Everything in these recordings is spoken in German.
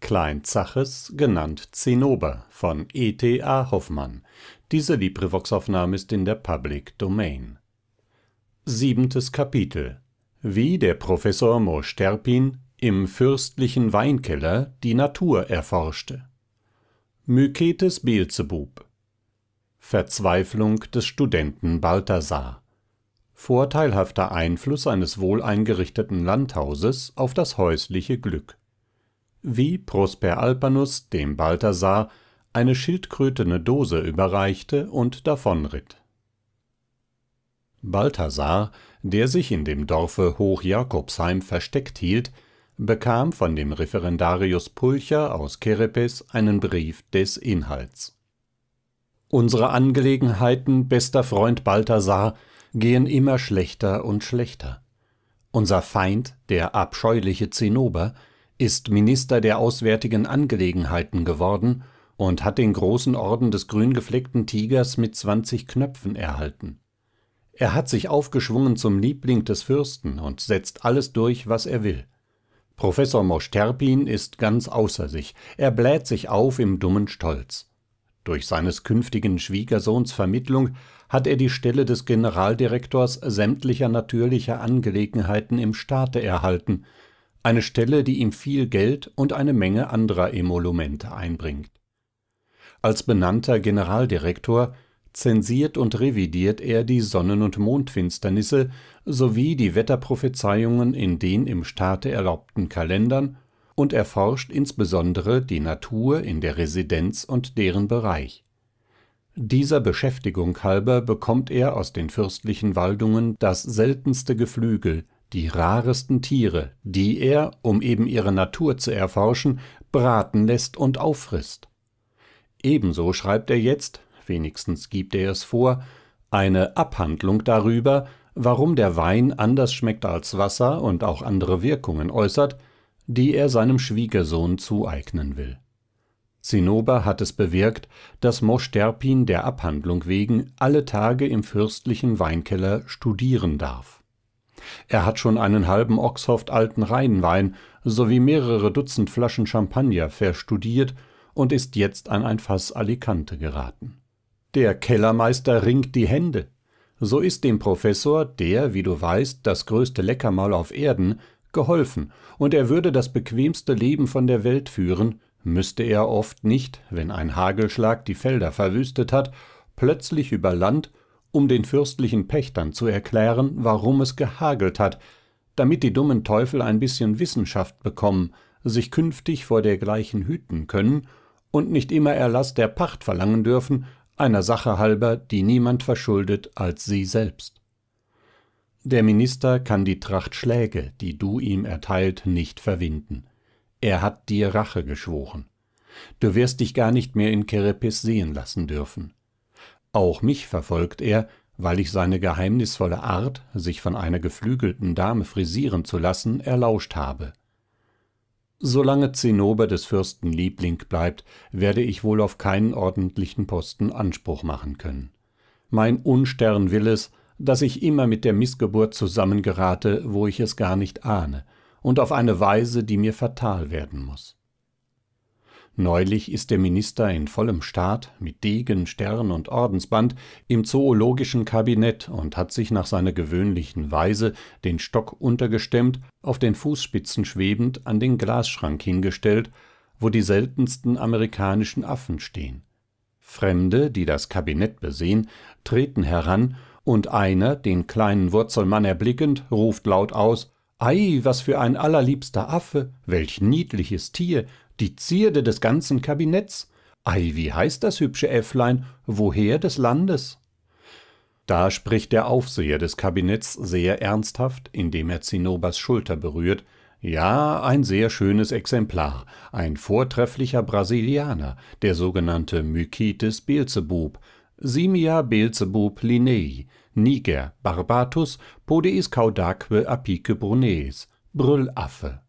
klein zaches genannt zinnober von e t a hoffmann wie der professor mosch terpin im fürstlichen weinkeller die natur erforschte Myketes beelzebub verzweiflung des studenten balthasar vorteilhafter Einfluss eines wohleingerichteten landhauses auf das häusliche glück wie prosper alpanus dem balthasar eine schildkrötene dose überreichte und davonritt balthasar der sich in dem dorfe hoch jakobsheim versteckt hielt bekam von dem referendarius pulcher aus kerepes einen brief des inhalts unsere angelegenheiten bester freund balthasar gehen immer schlechter und schlechter unser feind der abscheuliche zinnober ist minister der auswärtigen angelegenheiten geworden und hat den großen orden des grüngefleckten tigers mit zwanzig knöpfen erhalten er hat sich aufgeschwungen zum liebling des fürsten und setzt alles durch was er will professor mosch terpin ist ganz außer sich er bläht sich auf im dummen stolz durch seines künftigen schwiegersohns vermittlung hat er die stelle des generaldirektors sämtlicher natürlicher angelegenheiten im staate erhalten eine stelle die ihm viel geld und eine menge anderer emolumente einbringt als benannter generaldirektor zensiert und revidiert er die sonnen und mondfinsternisse sowie die wetterprophezeiungen in den im staate erlaubten kalendern und erforscht insbesondere die natur in der residenz und deren bereich dieser beschäftigung halber bekommt er aus den fürstlichen waldungen das seltenste geflügel die raresten tiere die er um eben ihre natur zu erforschen braten läßt und auffrißt ebenso schreibt er jetzt wenigstens gibt er es vor eine abhandlung darüber warum der wein anders schmeckt als wasser und auch andere wirkungen äußert die er seinem schwiegersohn zueignen will zinnober hat es bewirkt daß mosch terpin der abhandlung wegen alle tage im fürstlichen weinkeller studieren darf er hat schon einen halben oxhoft alten rheinwein sowie mehrere dutzend flaschen champagner verstudiert und ist jetzt an ein faß Alicante geraten der kellermeister ringt die hände so ist dem professor der wie du weißt das größte leckermaul auf erden geholfen und er würde das bequemste leben von der welt führen müßte er oft nicht wenn ein hagelschlag die felder verwüstet hat plötzlich über land um den fürstlichen pächtern zu erklären warum es gehagelt hat damit die dummen teufel ein bisschen wissenschaft bekommen sich künftig vor dergleichen hüten können und nicht immer erlaß der pacht verlangen dürfen einer sache halber die niemand verschuldet als sie selbst der minister kann die tracht schläge die du ihm erteilt nicht verwinden er hat dir rache geschworen du wirst dich gar nicht mehr in kerepes sehen lassen dürfen auch mich verfolgt er weil ich seine geheimnisvolle art sich von einer geflügelten dame frisieren zu lassen erlauscht habe solange zinnober des fürsten liebling bleibt werde ich wohl auf keinen ordentlichen posten anspruch machen können mein unstern will es dass ich immer mit der Missgeburt zusammengerate wo ich es gar nicht ahne und auf eine weise die mir fatal werden muß neulich ist der minister in vollem staat mit degen stern und ordensband im zoologischen kabinett und hat sich nach seiner gewöhnlichen weise den stock untergestemmt auf den fußspitzen schwebend an den glasschrank hingestellt wo die seltensten amerikanischen affen stehen fremde die das kabinett besehen treten heran und einer den kleinen wurzelmann erblickend ruft laut aus ei was für ein allerliebster affe welch niedliches tier die zierde des ganzen kabinetts ei wie heißt das hübsche äfflein woher des landes da spricht der aufseher des kabinetts sehr ernsthaft indem er zinnobers schulter berührt ja ein sehr schönes exemplar ein vortrefflicher brasilianer der sogenannte mycetes beelzebub simia beelzebub linnei niger barbatus Podeis caudaque apice bruneis brüllaffe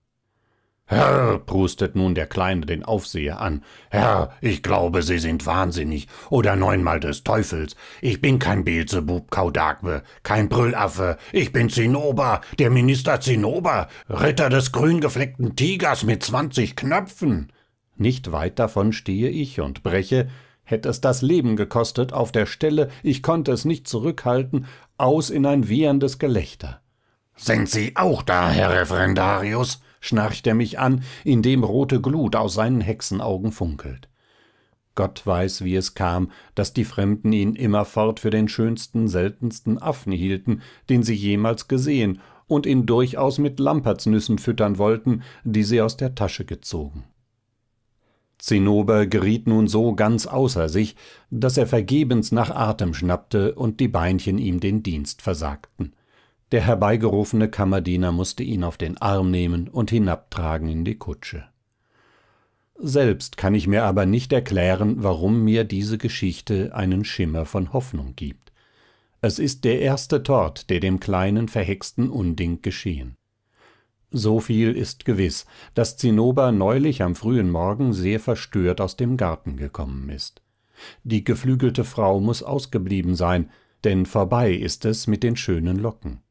herr prustet nun der kleine den aufseher an herr ich glaube sie sind wahnsinnig oder neunmal des teufels ich bin kein beelzebub kaudagwe kein brüllaffe ich bin zinnober der minister zinnober ritter des grüngefleckten tigers mit zwanzig knöpfen nicht weit davon stehe ich und breche hätt es das leben gekostet auf der stelle ich konnte es nicht zurückhalten aus in ein wieherndes gelächter sind sie auch da herr referendarius schnarcht er mich an indem rote glut aus seinen hexenaugen funkelt gott weiß wie es kam daß die fremden ihn immerfort für den schönsten seltensten affen hielten den sie jemals gesehen und ihn durchaus mit lampertsnüssen füttern wollten die sie aus der tasche gezogen zinnober geriet nun so ganz außer sich daß er vergebens nach atem schnappte und die beinchen ihm den dienst versagten der herbeigerufene kammerdiener mußte ihn auf den arm nehmen und hinabtragen in die kutsche selbst kann ich mir aber nicht erklären warum mir diese geschichte einen schimmer von hoffnung gibt es ist der erste tort der dem kleinen verhexten unding geschehen so viel ist gewiß daß zinnober neulich am frühen morgen sehr verstört aus dem garten gekommen ist die geflügelte frau muß ausgeblieben sein denn vorbei ist es mit den schönen locken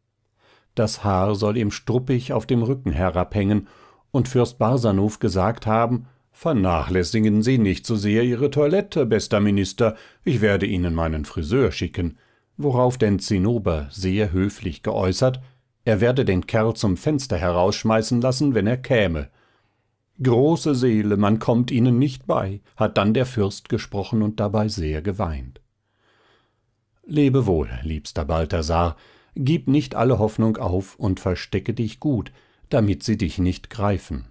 das haar soll ihm struppig auf dem rücken herabhängen und fürst barsanuph gesagt haben vernachlässigen sie nicht so sehr ihre toilette bester minister ich werde ihnen meinen friseur schicken worauf denn zinnober sehr höflich geäußert er werde den kerl zum fenster herausschmeißen lassen wenn er käme große seele man kommt ihnen nicht bei hat dann der fürst gesprochen und dabei sehr geweint lebe wohl liebster balthasar gib nicht alle hoffnung auf und verstecke dich gut damit sie dich nicht greifen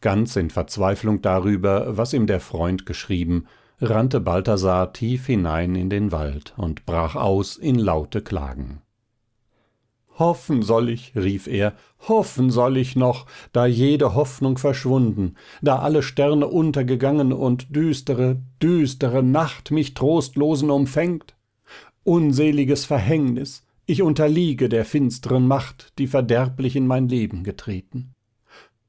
ganz in verzweiflung darüber was ihm der freund geschrieben rannte balthasar tief hinein in den wald und brach aus in laute klagen hoffen soll ich rief er hoffen soll ich noch da jede hoffnung verschwunden da alle sterne untergegangen und düstere düstere nacht mich trostlosen umfängt unseliges verhängnis ich unterliege der finsteren macht die verderblich in mein leben getreten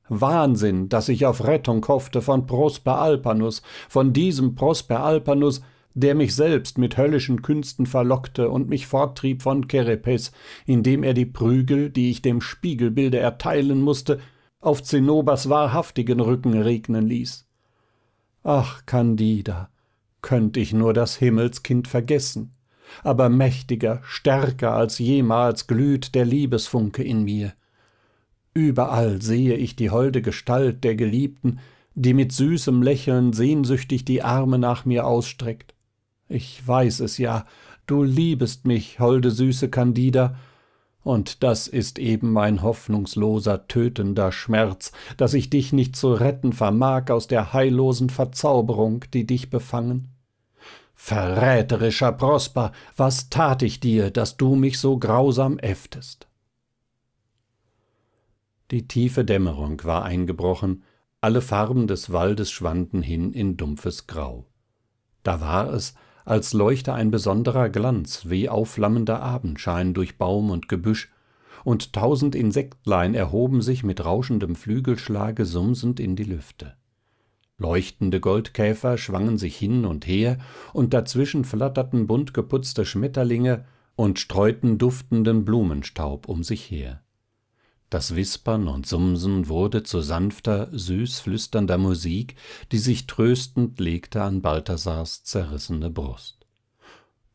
wahnsinn daß ich auf rettung hoffte von prosper alpanus von diesem prosper alpanus der mich selbst mit höllischen künsten verlockte und mich forttrieb von kerepes indem er die prügel die ich dem spiegelbilde erteilen mußte auf zinnobers wahrhaftigen rücken regnen ließ ach candida könnt ich nur das himmelskind vergessen aber mächtiger stärker als jemals glüht der liebesfunke in mir überall sehe ich die holde gestalt der geliebten die mit süßem lächeln sehnsüchtig die arme nach mir ausstreckt ich weiß es ja du liebest mich holde süße candida und das ist eben mein hoffnungsloser tötender schmerz daß ich dich nicht zu retten vermag aus der heillosen verzauberung die dich befangen verräterischer prosper was tat ich dir daß du mich so grausam äfftest die tiefe dämmerung war eingebrochen alle farben des waldes schwanden hin in dumpfes grau da war es als leuchte ein besonderer glanz wie aufflammender abendschein durch baum und gebüsch und tausend insektlein erhoben sich mit rauschendem flügelschlage sumsend in die lüfte leuchtende goldkäfer schwangen sich hin und her und dazwischen flatterten buntgeputzte schmetterlinge und streuten duftenden blumenstaub um sich her das wispern und sumsen wurde zu sanfter süß flüsternder musik die sich tröstend legte an balthasars zerrissene brust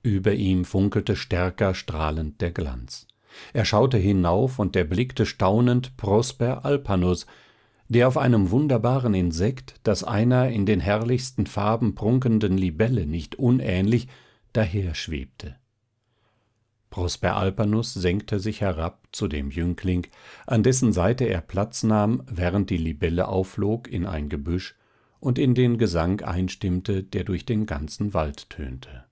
über ihm funkelte stärker strahlend der glanz er schaute hinauf und erblickte staunend prosper alpanus der auf einem wunderbaren insekt das einer in den herrlichsten farben prunkenden libelle nicht unähnlich daherschwebte prosper alpanus senkte sich herab zu dem jüngling an dessen seite er platz nahm während die libelle aufflog in ein gebüsch und in den gesang einstimmte der durch den ganzen wald tönte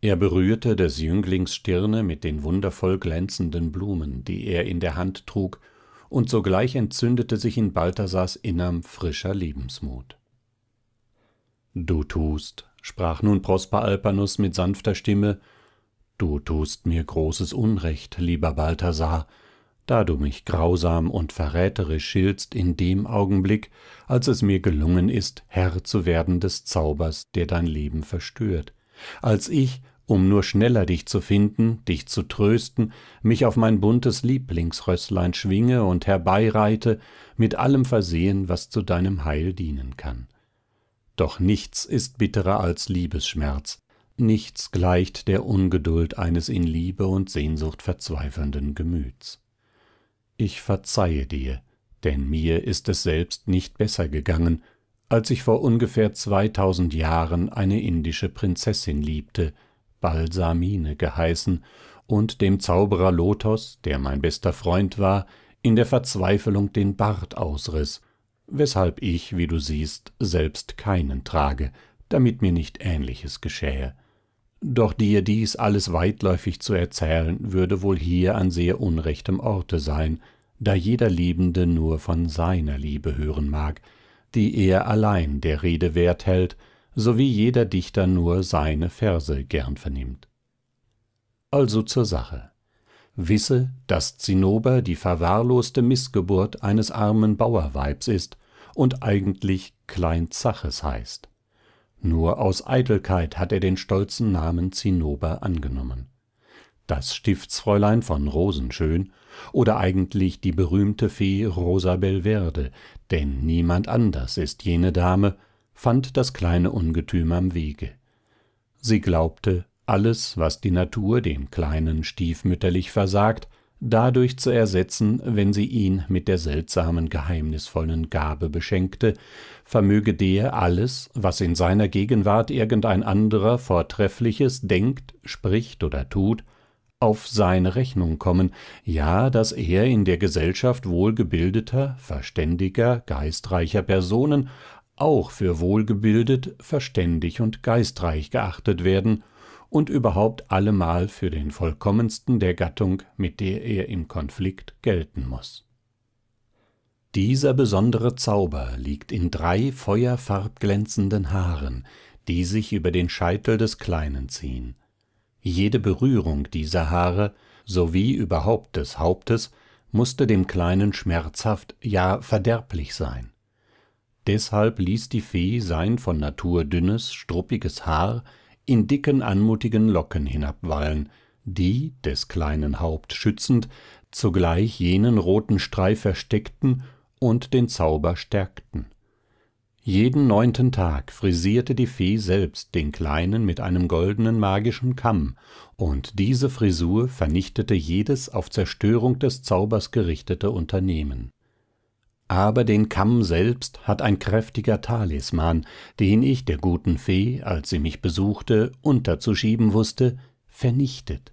er berührte des jünglings stirne mit den wundervoll glänzenden blumen die er in der hand trug und sogleich entzündete sich in balthasars innerm frischer lebensmut du tust sprach nun prosper alpanus mit sanfter stimme du tust mir großes unrecht lieber balthasar da du mich grausam und verräterisch schiltst in dem augenblick als es mir gelungen ist herr zu werden des zaubers der dein leben verstört als ich um nur schneller dich zu finden dich zu trösten mich auf mein buntes lieblingsrößlein schwinge und herbeireite mit allem versehen was zu deinem heil dienen kann doch nichts ist bitterer als liebesschmerz nichts gleicht der ungeduld eines in liebe und sehnsucht verzweifelnden gemüts ich verzeihe dir denn mir ist es selbst nicht besser gegangen als ich vor ungefähr zweitausend jahren eine indische prinzessin liebte balsamine geheißen und dem zauberer Lotos, der mein bester freund war in der verzweiflung den bart ausriß weshalb ich wie du siehst selbst keinen trage damit mir nicht ähnliches geschähe doch dir dies alles weitläufig zu erzählen würde wohl hier an sehr unrechtem orte sein da jeder liebende nur von seiner liebe hören mag die er allein der rede wert hält sowie jeder dichter nur seine verse gern vernimmt also zur sache wisse daß zinnober die verwahrloste Missgeburt eines armen bauerweibs ist und eigentlich klein zaches heißt nur aus eitelkeit hat er den stolzen namen zinnober angenommen das stiftsfräulein von rosenschön oder eigentlich die berühmte fee rosa belverde denn niemand anders ist jene dame fand das kleine ungetüm am wege sie glaubte alles was die natur dem kleinen stiefmütterlich versagt dadurch zu ersetzen wenn sie ihn mit der seltsamen geheimnisvollen gabe beschenkte vermöge der alles was in seiner gegenwart irgendein anderer vortreffliches denkt spricht oder tut auf seine rechnung kommen ja daß er in der gesellschaft wohlgebildeter verständiger geistreicher personen auch für wohlgebildet verständig und geistreich geachtet werden und überhaupt allemal für den vollkommensten der gattung mit der er im konflikt gelten muß dieser besondere zauber liegt in drei feuerfarbglänzenden haaren die sich über den scheitel des kleinen ziehen jede berührung dieser haare sowie überhaupt des hauptes mußte dem kleinen schmerzhaft ja verderblich sein deshalb ließ die fee sein von natur dünnes struppiges haar in dicken anmutigen locken hinabwallen die des kleinen haupt schützend zugleich jenen roten streif versteckten und den zauber stärkten jeden neunten tag frisierte die fee selbst den kleinen mit einem goldenen magischen kamm und diese frisur vernichtete jedes auf zerstörung des zaubers gerichtete unternehmen aber den kamm selbst hat ein kräftiger talisman den ich der guten fee als sie mich besuchte unterzuschieben wußte vernichtet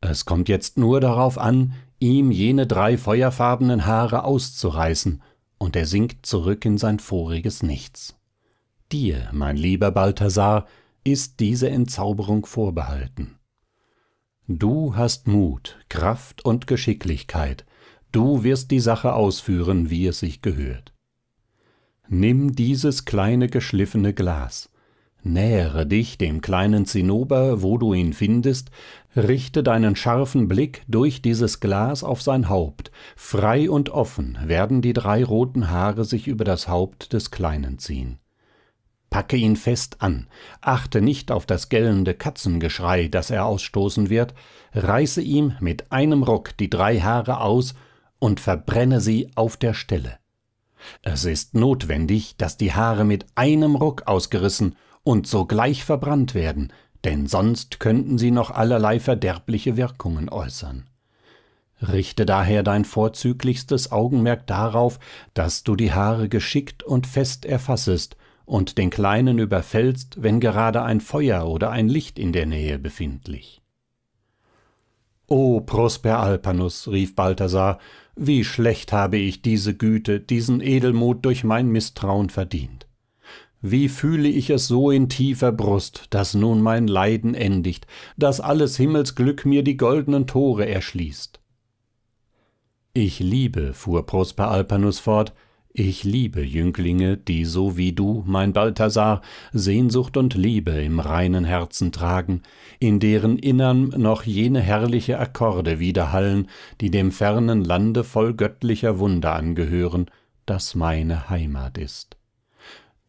es kommt jetzt nur darauf an ihm jene drei feuerfarbenen haare auszureißen und er sinkt zurück in sein voriges nichts dir mein lieber balthasar ist diese entzauberung vorbehalten du hast mut kraft und geschicklichkeit du wirst die sache ausführen wie es sich gehört nimm dieses kleine geschliffene glas nähere dich dem kleinen zinnober wo du ihn findest richte deinen scharfen blick durch dieses glas auf sein haupt frei und offen werden die drei roten haare sich über das haupt des kleinen ziehen packe ihn fest an achte nicht auf das gellende katzengeschrei das er ausstoßen wird reiße ihm mit einem ruck die drei haare aus und verbrenne sie auf der stelle es ist notwendig daß die haare mit einem ruck ausgerissen und sogleich verbrannt werden denn sonst könnten sie noch allerlei verderbliche wirkungen äußern richte daher dein vorzüglichstes augenmerk darauf daß du die haare geschickt und fest erfassest und den kleinen überfällst wenn gerade ein feuer oder ein licht in der nähe befindlich o prosper alpanus rief balthasar wie schlecht habe ich diese güte diesen edelmut durch mein Misstrauen verdient wie fühle ich es so in tiefer brust daß nun mein leiden endigt daß alles himmelsglück mir die goldnen tore erschließt ich liebe fuhr prosper alpanus fort ich liebe jünglinge die so wie du mein balthasar sehnsucht und liebe im reinen herzen tragen in deren Innern noch jene herrliche akkorde widerhallen die dem fernen lande voll göttlicher wunder angehören das meine heimat ist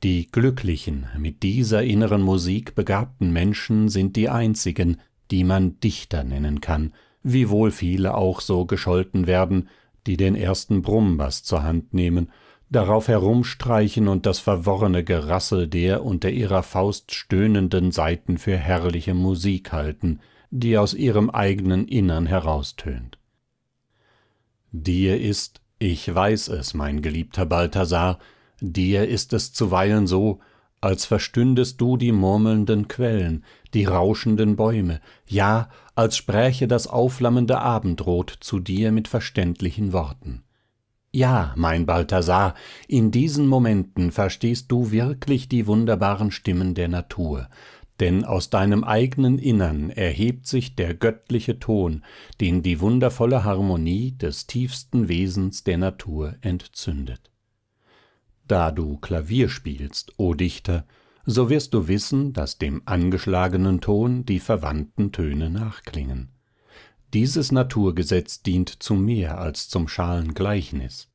die glücklichen mit dieser inneren musik begabten menschen sind die einzigen die man dichter nennen kann wiewohl viele auch so gescholten werden die den ersten brummbaß zur hand nehmen darauf herumstreichen und das verworrene gerassel der unter ihrer faust stöhnenden saiten für herrliche musik halten die aus ihrem eigenen innern heraustönt dir ist ich weiß es mein geliebter balthasar dir ist es zuweilen so als verstündest du die murmelnden quellen die rauschenden bäume ja als spräche das aufflammende abendrot zu dir mit verständlichen worten ja mein balthasar in diesen momenten verstehst du wirklich die wunderbaren stimmen der natur denn aus deinem eigenen innern erhebt sich der göttliche ton den die wundervolle harmonie des tiefsten wesens der natur entzündet da du klavier spielst o dichter so wirst du wissen daß dem angeschlagenen ton die verwandten töne nachklingen dieses naturgesetz dient zu mehr als zum schalen gleichnis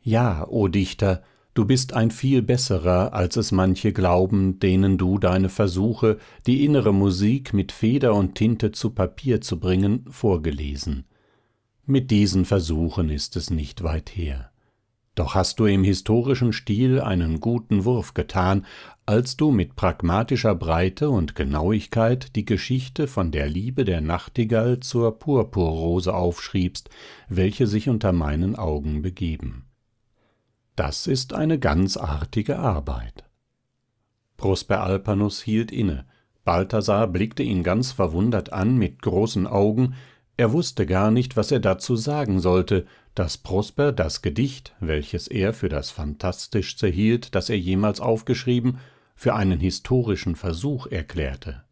ja o dichter du bist ein viel besserer als es manche glauben denen du deine versuche die innere musik mit feder und tinte zu papier zu bringen vorgelesen mit diesen versuchen ist es nicht weit her doch hast du im historischen stil einen guten wurf getan als du mit pragmatischer breite und genauigkeit die geschichte von der liebe der nachtigall zur purpurrose aufschriebst welche sich unter meinen augen begeben das ist eine ganz artige arbeit prosper alpanus hielt inne balthasar blickte ihn ganz verwundert an mit großen augen er wußte gar nicht was er dazu sagen sollte daß prosper das gedicht welches er für das phantastischste hielt das er jemals aufgeschrieben für einen historischen versuch erklärte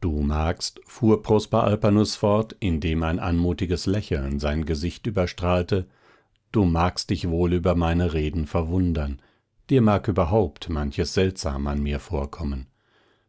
du magst fuhr prosper alpanus fort indem ein anmutiges lächeln sein gesicht überstrahlte du magst dich wohl über meine reden verwundern dir mag überhaupt manches seltsam an mir vorkommen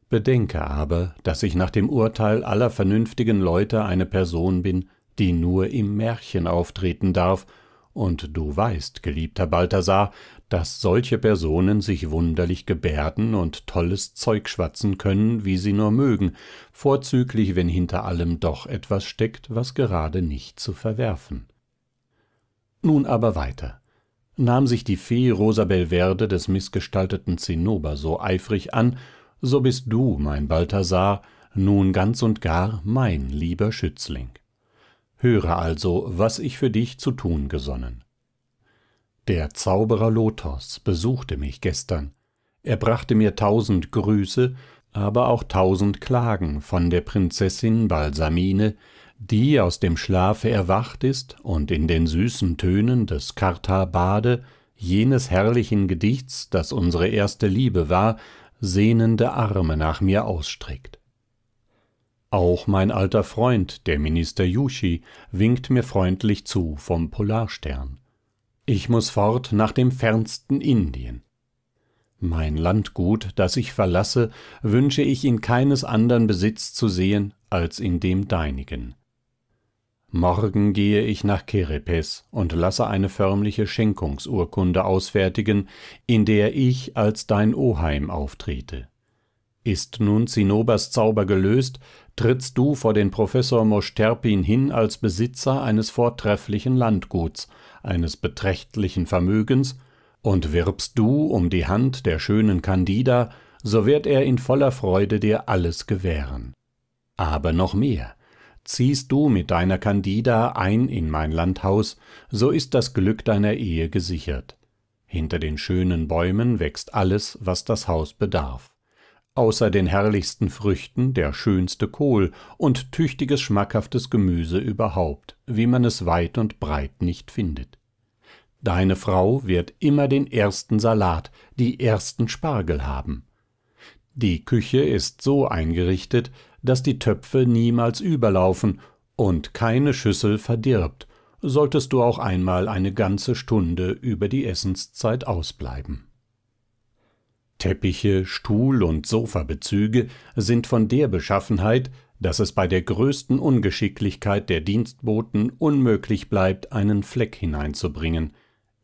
bedenke aber daß ich nach dem urteil aller vernünftigen leute eine person bin die nur im märchen auftreten darf und du weißt geliebter balthasar daß solche personen sich wunderlich gebärden und tolles zeug schwatzen können wie sie nur mögen vorzüglich wenn hinter allem doch etwas steckt was gerade nicht zu verwerfen nun aber weiter nahm sich die fee rosabelverde des mißgestalteten zinnober so eifrig an so bist du mein balthasar nun ganz und gar mein lieber schützling höre also was ich für dich zu tun gesonnen der zauberer lothos besuchte mich gestern er brachte mir tausend grüße aber auch tausend klagen von der prinzessin balsamine die aus dem schlafe erwacht ist und in den süßen tönen des Kartha Bade, jenes herrlichen gedichts das unsere erste liebe war sehnende arme nach mir ausstreckt auch mein alter freund der minister juchi winkt mir freundlich zu vom polarstern ich muß fort nach dem fernsten indien mein landgut das ich verlasse wünsche ich in keines andern besitz zu sehen als in dem deinigen morgen gehe ich nach kerepes und lasse eine förmliche schenkungsurkunde ausfertigen in der ich als dein oheim auftrete ist nun zinnobers zauber gelöst trittst du vor den professor mosch terpin hin als besitzer eines vortrefflichen landguts eines beträchtlichen vermögens und wirbst du um die hand der schönen candida so wird er in voller freude dir alles gewähren aber noch mehr ziehst du mit deiner candida ein in mein landhaus so ist das glück deiner ehe gesichert hinter den schönen bäumen wächst alles was das haus bedarf außer den herrlichsten früchten der schönste kohl und tüchtiges schmackhaftes gemüse überhaupt wie man es weit und breit nicht findet deine frau wird immer den ersten salat die ersten spargel haben die küche ist so eingerichtet daß die töpfe niemals überlaufen und keine schüssel verdirbt solltest du auch einmal eine ganze stunde über die essenszeit ausbleiben teppiche stuhl und sofabezüge sind von der beschaffenheit daß es bei der größten ungeschicklichkeit der dienstboten unmöglich bleibt einen fleck hineinzubringen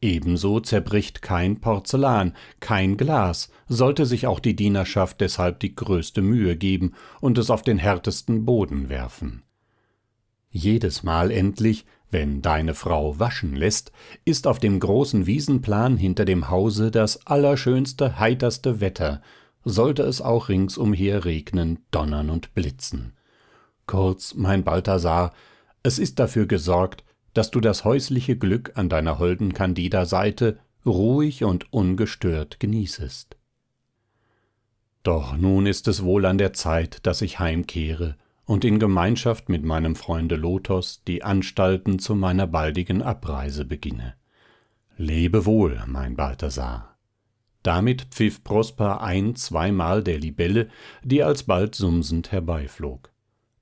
ebenso zerbricht kein porzellan kein glas sollte sich auch die dienerschaft deshalb die größte mühe geben und es auf den härtesten boden werfen jedesmal endlich wenn deine frau waschen läßt ist auf dem großen wiesenplan hinter dem hause das allerschönste heiterste wetter sollte es auch ringsumher regnen donnern und blitzen kurz mein balthasar es ist dafür gesorgt daß du das häusliche glück an deiner holden candida seite ruhig und ungestört genießest doch nun ist es wohl an der zeit daß ich heimkehre und in gemeinschaft mit meinem freunde lothos die anstalten zu meiner baldigen abreise beginne lebe wohl mein balthasar damit pfiff prosper ein zweimal der libelle die alsbald sumsend herbeiflog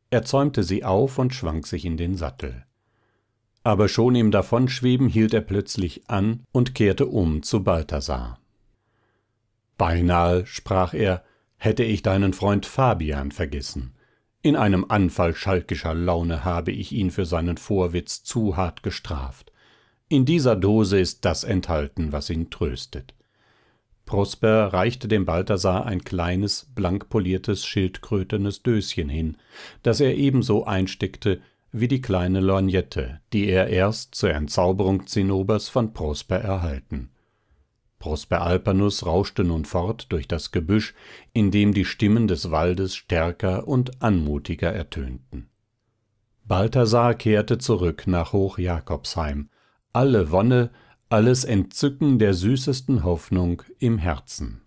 er zäumte sie auf und schwang sich in den sattel aber schon im davonschweben hielt er plötzlich an und kehrte um zu balthasar beinahe sprach er hätte ich deinen freund fabian vergessen in einem anfall schalkischer laune habe ich ihn für seinen vorwitz zu hart gestraft in dieser dose ist das enthalten was ihn tröstet prosper reichte dem balthasar ein kleines blankpoliertes schildkrötenes döschen hin das er ebenso einsteckte wie die kleine lorgnette die er erst zur entzauberung zinnobers von prosper erhalten prosper alpanus rauschte nun fort durch das gebüsch in dem die stimmen des waldes stärker und anmutiger ertönten balthasar kehrte zurück nach hoch jakobsheim alle wonne alles entzücken der süßesten hoffnung im herzen